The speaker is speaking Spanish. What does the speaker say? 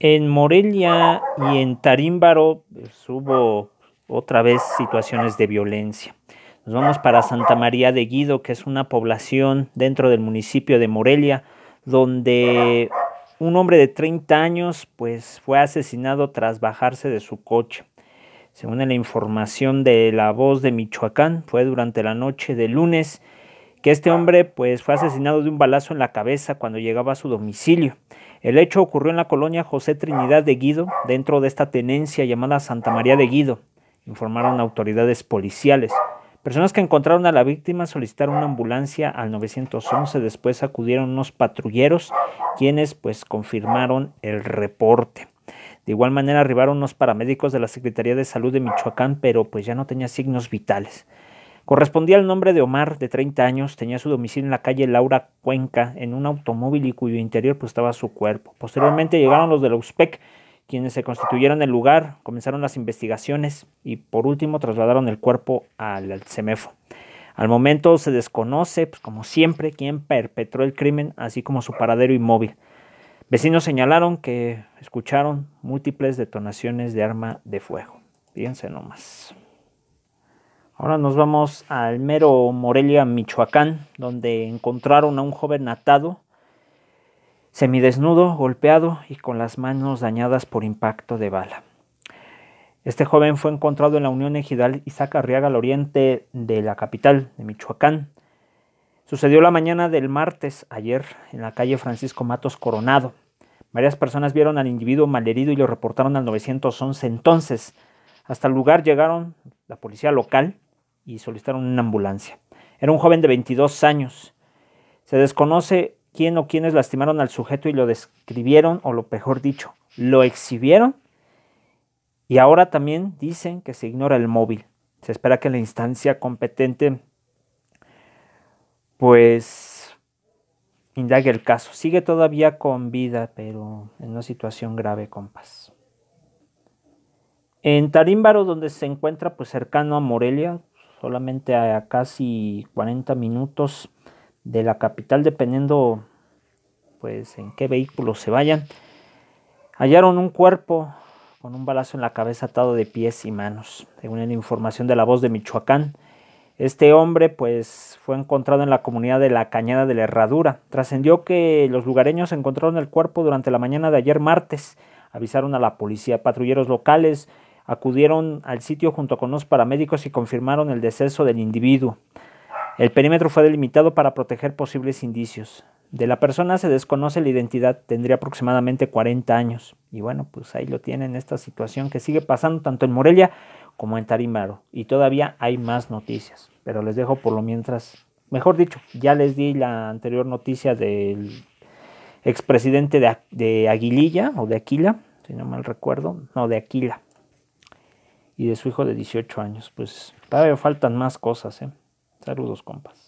En Morelia y en Tarímbaro pues, hubo otra vez situaciones de violencia. Nos vamos para Santa María de Guido, que es una población dentro del municipio de Morelia, donde un hombre de 30 años pues, fue asesinado tras bajarse de su coche. Según la información de La Voz de Michoacán, fue durante la noche de lunes que este hombre pues, fue asesinado de un balazo en la cabeza cuando llegaba a su domicilio. El hecho ocurrió en la colonia José Trinidad de Guido, dentro de esta tenencia llamada Santa María de Guido, informaron autoridades policiales. Personas que encontraron a la víctima solicitaron una ambulancia al 911, después acudieron unos patrulleros quienes pues confirmaron el reporte. De igual manera arribaron unos paramédicos de la Secretaría de Salud de Michoacán, pero pues ya no tenía signos vitales. Correspondía al nombre de Omar, de 30 años, tenía su domicilio en la calle Laura Cuenca, en un automóvil y cuyo interior pues, estaba su cuerpo. Posteriormente llegaron los de la USPEC, quienes se constituyeron el lugar, comenzaron las investigaciones y por último trasladaron el cuerpo al, CEMEFO. Al momento se desconoce, pues, como siempre, quién perpetró el crimen, así como su paradero inmóvil. Vecinos señalaron que escucharon múltiples detonaciones de arma de fuego. Fíjense nomás. Ahora nos vamos al mero Morelia, Michoacán, donde encontraron a un joven atado, semidesnudo, golpeado y con las manos dañadas por impacto de bala. Este joven fue encontrado en la Unión Ejidal Isaac Arriaga al oriente de la capital de Michoacán. Sucedió la mañana del martes ayer en la calle Francisco Matos Coronado. Varias personas vieron al individuo malherido y lo reportaron al 911. Entonces, hasta el lugar llegaron la policía local, y solicitaron una ambulancia. Era un joven de 22 años. Se desconoce quién o quiénes lastimaron al sujeto y lo describieron, o lo mejor dicho, lo exhibieron. Y ahora también dicen que se ignora el móvil. Se espera que la instancia competente pues indague el caso. Sigue todavía con vida, pero en una situación grave, compas. En Tarímbaro, donde se encuentra pues cercano a Morelia, solamente a casi 40 minutos de la capital, dependiendo pues en qué vehículo se vayan. Hallaron un cuerpo con un balazo en la cabeza atado de pies y manos, según la información de la voz de Michoacán. Este hombre pues fue encontrado en la comunidad de la Cañada de la Herradura. Trascendió que los lugareños encontraron el cuerpo durante la mañana de ayer martes. Avisaron a la policía, patrulleros locales, acudieron al sitio junto con los paramédicos y confirmaron el deceso del individuo. El perímetro fue delimitado para proteger posibles indicios. De la persona se desconoce la identidad, tendría aproximadamente 40 años. Y bueno, pues ahí lo tienen esta situación que sigue pasando tanto en Morelia como en Tarimaro. Y todavía hay más noticias, pero les dejo por lo mientras. Mejor dicho, ya les di la anterior noticia del expresidente de, de Aguililla o de Aquila, si no mal recuerdo, no, de Aquila, y de su hijo de 18 años. Pues todavía faltan más cosas, ¿eh? Saludos, compas.